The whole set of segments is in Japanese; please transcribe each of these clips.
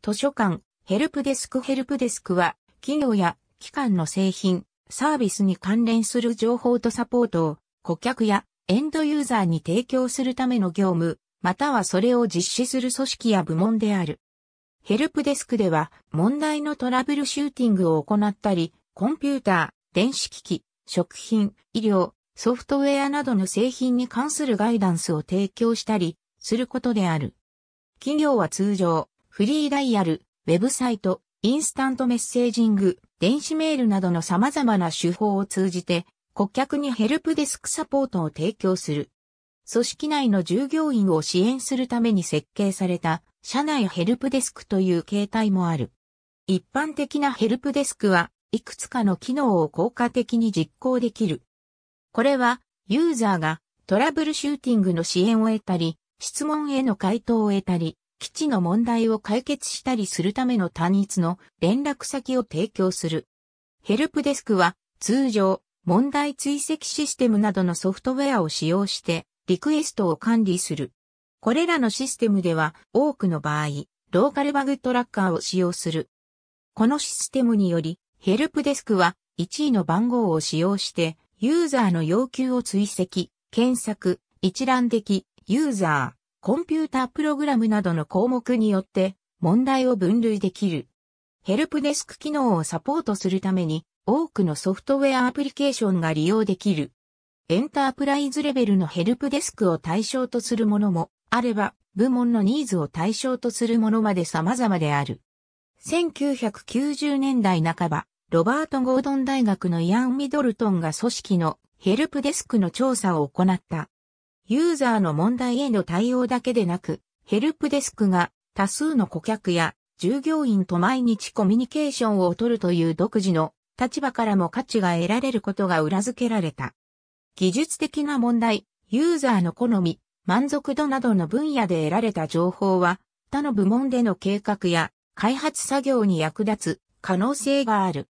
図書館、ヘルプデスクヘルプデスクは、企業や機関の製品、サービスに関連する情報とサポートを、顧客やエンドユーザーに提供するための業務、またはそれを実施する組織や部門である。ヘルプデスクでは問題のトラブルシューティングを行ったり、コンピューター、電子機器、食品、医療、ソフトウェアなどの製品に関するガイダンスを提供したりすることである。企業は通常、フリーダイヤル、ウェブサイト、インスタントメッセージング、電子メールなどの様々な手法を通じて、顧客にヘルプデスクサポートを提供する。組織内の従業員を支援するために設計された、社内ヘルプデスクという形態もある。一般的なヘルプデスクは、いくつかの機能を効果的に実行できる。これは、ユーザーがトラブルシューティングの支援を得たり、質問への回答を得たり、基地の問題を解決したりするための単一の連絡先を提供する。ヘルプデスクは通常問題追跡システムなどのソフトウェアを使用してリクエストを管理する。これらのシステムでは多くの場合、ローカルバグトラッカーを使用する。このシステムにより、ヘルプデスクは1位の番号を使用して、ユーザーの要求を追跡、検索、一覧的、ユーザー、コンピュータプログラムなどの項目によって問題を分類できる。ヘルプデスク機能をサポートするために多くのソフトウェアアプリケーションが利用できる。エンタープライズレベルのヘルプデスクを対象とするものもあれば、部門のニーズを対象とするものまで様々である。1990年代半ば、ロバート・ゴードン大学のイアン・ミドルトンが組織のヘルプデスクの調査を行った。ユーザーの問題への対応だけでなく、ヘルプデスクが多数の顧客や従業員と毎日コミュニケーションを取るという独自の立場からも価値が得られることが裏付けられた。技術的な問題、ユーザーの好み、満足度などの分野で得られた情報は、他の部門での計画や開発作業に役立つ可能性がある。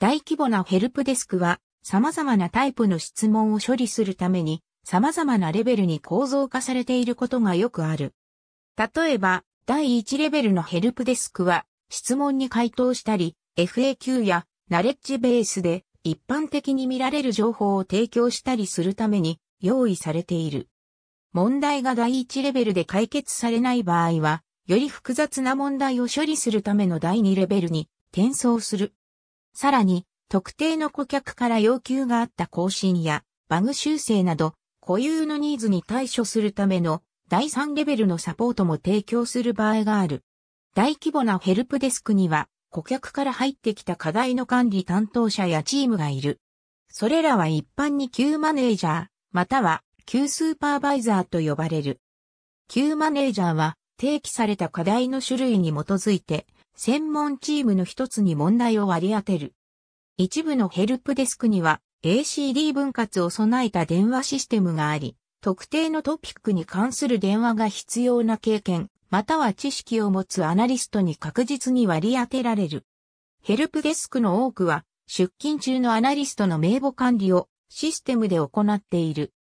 大規模なヘルプデスクは様々なタイプの質問を処理するために様々なレベルに構造化されていることがよくある。例えば、第1レベルのヘルプデスクは、質問に回答したり、FAQ やナレッジベースで一般的に見られる情報を提供したりするために用意されている。問題が第1レベルで解決されない場合は、より複雑な問題を処理するための第2レベルに転送する。さらに、特定の顧客から要求があった更新やバグ修正など固有のニーズに対処するための第3レベルのサポートも提供する場合がある。大規模なヘルプデスクには顧客から入ってきた課題の管理担当者やチームがいる。それらは一般に旧マネージャー、または旧スーパーバイザーと呼ばれる。旧マネージャーは提起された課題の種類に基づいて専門チームの一つに問題を割り当てる。一部のヘルプデスクには ACD 分割を備えた電話システムがあり、特定のトピックに関する電話が必要な経験、または知識を持つアナリストに確実に割り当てられる。ヘルプデスクの多くは、出勤中のアナリストの名簿管理をシステムで行っている。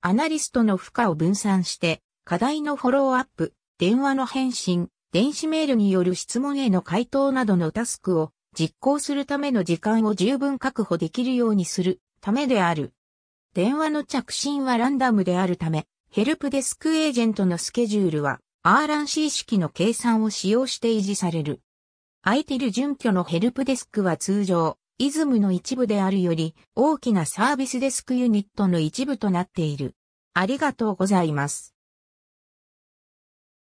アナリストの負荷を分散して、課題のフォローアップ、電話の返信、電子メールによる質問への回答などのタスクを実行するための時間を十分確保できるようにするためである。電話の着信はランダムであるため、ヘルプデスクエージェントのスケジュールは RNC 式の計算を使用して維持される。空いている準拠のヘルプデスクは通常、イズムの一部であるより大きなサービスデスクユニットの一部となっている。ありがとうございます。